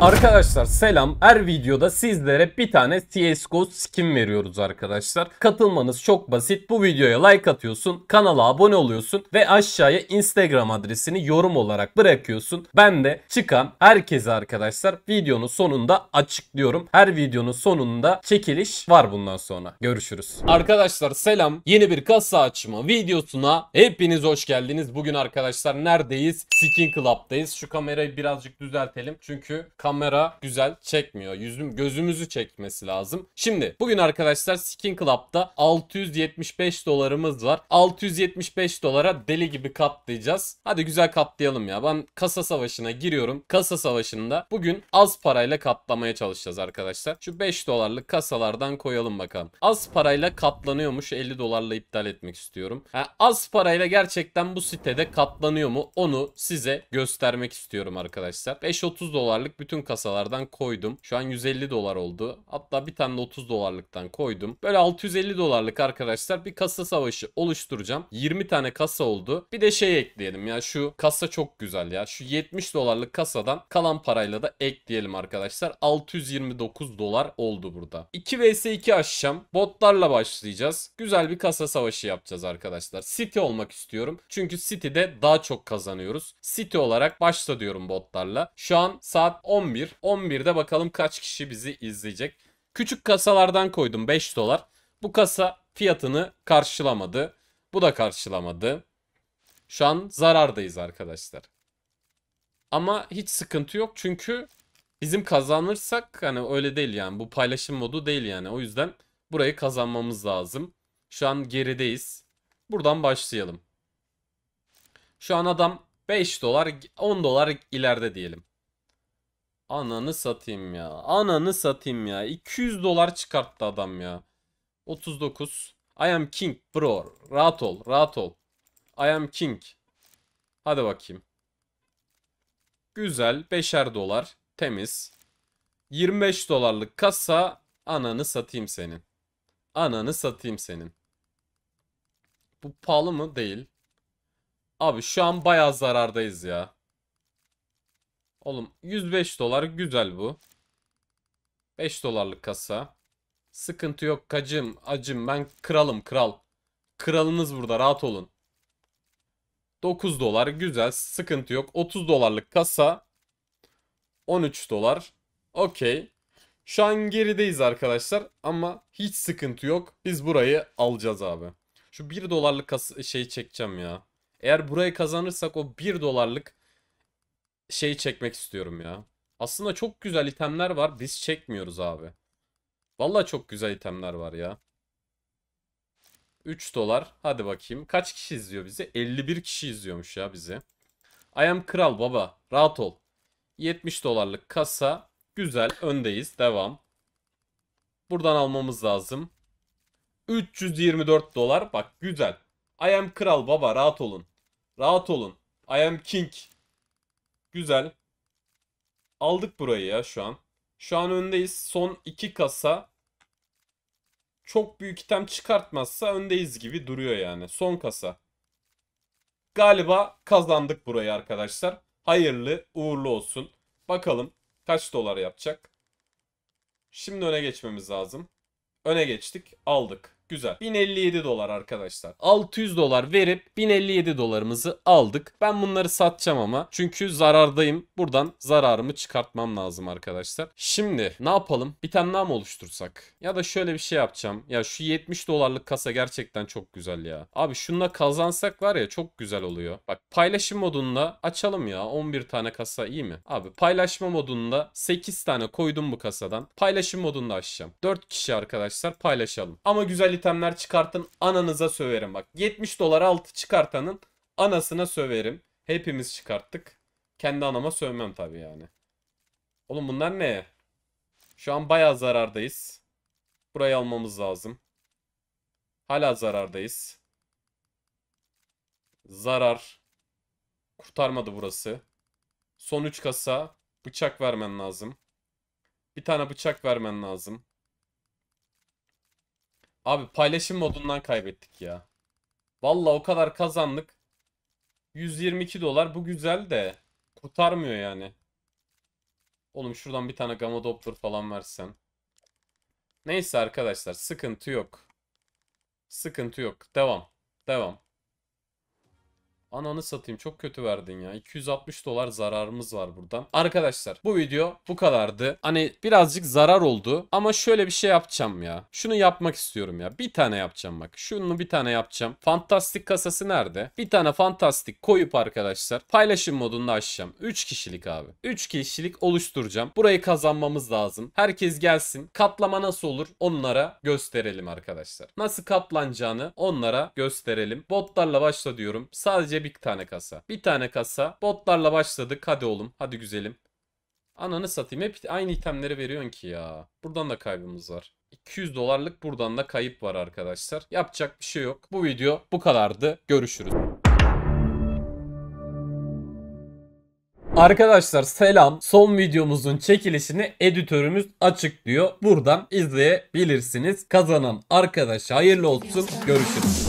Arkadaşlar selam. Her videoda sizlere bir tane CSGO skin veriyoruz arkadaşlar. Katılmanız çok basit. Bu videoya like atıyorsun, kanala abone oluyorsun ve aşağıya Instagram adresini yorum olarak bırakıyorsun. Ben de çıkan herkese arkadaşlar videonun sonunda açıklıyorum. Her videonun sonunda çekiliş var bundan sonra. Görüşürüz. Arkadaşlar selam. Yeni bir kasa açma videosuna hepiniz hoş geldiniz. Bugün arkadaşlar neredeyiz? Skin Club'dayız. Şu kamerayı birazcık düzeltelim. Çünkü kamera güzel çekmiyor. Yüzüm gözümüzü çekmesi lazım. Şimdi bugün arkadaşlar Skin Club'da 675 dolarımız var. 675 dolara deli gibi katlayacağız. Hadi güzel katlayalım ya. Ben kasa savaşına giriyorum. Kasa savaşında bugün az parayla katlamaya çalışacağız arkadaşlar. Şu 5 dolarlık kasalardan koyalım bakalım. Az parayla katlanıyormuş. 50 dolarla iptal etmek istiyorum. Yani az parayla gerçekten bu sitede katlanıyor mu onu size göstermek istiyorum arkadaşlar. 5-30 dolarlık bütün bütün kasalardan koydum. Şu an 150 dolar oldu. Hatta bir tane de 30 dolarlıktan koydum. Böyle 650 dolarlık arkadaşlar bir kasa savaşı oluşturacağım. 20 tane kasa oldu. Bir de şey ekleyelim ya şu kasa çok güzel ya. Şu 70 dolarlık kasadan kalan parayla da ekleyelim arkadaşlar. 629 dolar oldu burada. 2 vs 2 açacağım. Botlarla başlayacağız. Güzel bir kasa savaşı yapacağız arkadaşlar. City olmak istiyorum. Çünkü City'de daha çok kazanıyoruz. City olarak başla diyorum botlarla. Şu an saat 10 11. 11'de bakalım kaç kişi bizi izleyecek. Küçük kasalardan koydum 5 dolar. Bu kasa fiyatını karşılamadı. Bu da karşılamadı. Şu an zarardayız arkadaşlar. Ama hiç sıkıntı yok çünkü bizim kazanırsak hani öyle değil yani bu paylaşım modu değil yani. O yüzden burayı kazanmamız lazım. Şu an gerideyiz. Buradan başlayalım. Şu an adam 5 dolar 10 dolar ileride diyelim. Ananı satayım ya. Ananı satayım ya. 200 dolar çıkarttı adam ya. 39. I am king bro. Rahat ol. Rahat ol. I am king. Hadi bakayım. Güzel. 5'er dolar. Temiz. 25 dolarlık kasa. Ananı satayım senin. Ananı satayım senin. Bu pahalı mı? Değil. Abi şu an bayağı zarardayız ya. Oğlum 105 dolar güzel bu. 5 dolarlık kasa. Sıkıntı yok kacım acım ben kralım kral. Kralınız burada rahat olun. 9 dolar güzel sıkıntı yok. 30 dolarlık kasa 13 dolar. Okey. Şu an gerideyiz arkadaşlar ama hiç sıkıntı yok. Biz burayı alacağız abi. Şu 1 dolarlık şeyi çekeceğim ya. Eğer burayı kazanırsak o 1 dolarlık şey çekmek istiyorum ya. Aslında çok güzel itemler var. Biz çekmiyoruz abi. Valla çok güzel itemler var ya. 3 dolar. Hadi bakayım. Kaç kişi izliyor bizi? 51 kişi izliyormuş ya bizi. I am kral baba. Rahat ol. 70 dolarlık kasa. Güzel. Öndeyiz. Devam. Buradan almamız lazım. 324 dolar. Bak güzel. I am kral baba. Rahat olun. Rahat olun. I am king. Güzel. Aldık burayı ya şu an. Şu an öndeyiz. Son iki kasa. Çok büyük item çıkartmazsa öndeyiz gibi duruyor yani. Son kasa. Galiba kazandık burayı arkadaşlar. Hayırlı uğurlu olsun. Bakalım kaç dolar yapacak. Şimdi öne geçmemiz lazım. Öne geçtik aldık. Güzel. 1057 dolar arkadaşlar. 600 dolar verip 1057 dolarımızı aldık. Ben bunları satacağım ama. Çünkü zarardayım. Buradan zararımı çıkartmam lazım arkadaşlar. Şimdi ne yapalım? Bir tane daha mı oluştursak? Ya da şöyle bir şey yapacağım. Ya şu 70 dolarlık kasa gerçekten çok güzel ya. Abi şunla kazansak var ya çok güzel oluyor. Bak paylaşım modunda açalım ya. 11 tane kasa iyi mi? Abi paylaşma modunda 8 tane koydum bu kasadan. Paylaşım modunda açacağım. 4 kişi arkadaşlar paylaşalım. Ama güzel itemler çıkartın ananıza söverim bak. 70 dolara altı çıkartanın anasına söverim. Hepimiz çıkarttık. Kendi anama sövmem tabii yani. Oğlum bunlar ne? Şu an bayağı zarardayız. Burayı almamız lazım. Hala zarardayız. Zarar. Kurtarmadı burası. Son 3 kasa. Bıçak vermen lazım. Bir tane bıçak vermen lazım. Abi paylaşım modundan kaybettik ya. Vallahi o kadar kazandık. 122 dolar bu güzel de kurtarmıyor yani. Oğlum şuradan bir tane gamma doppler falan versen. Neyse arkadaşlar sıkıntı yok. Sıkıntı yok. Devam. Devam. Ananı satayım çok kötü verdin ya. 260 dolar zararımız var buradan. Arkadaşlar bu video bu kadardı. Hani birazcık zarar oldu ama şöyle bir şey yapacağım ya. Şunu yapmak istiyorum ya. Bir tane yapacağım bak. Şunu bir tane yapacağım. Fantastik kasası nerede? Bir tane fantastik koyup arkadaşlar paylaşım modunda açacağım. 3 kişilik abi. 3 kişilik oluşturacağım. Burayı kazanmamız lazım. Herkes gelsin. Katlama nasıl olur onlara gösterelim arkadaşlar. Nasıl katlanacağını onlara gösterelim. Botlarla başla diyorum. Sadece bir tane kasa. Bir tane kasa. Botlarla başladık. Hadi oğlum. Hadi güzelim. Ananı satayım. Hep aynı itemleri veriyorsun ki ya. Buradan da kaybımız var. 200 dolarlık buradan da kayıp var arkadaşlar. Yapacak bir şey yok. Bu video bu kadardı. Görüşürüz. Arkadaşlar selam. Son videomuzun çekilişini editörümüz açıklıyor. Buradan izleyebilirsiniz. Kazanan arkadaş hayırlı olsun. Görüşürüz.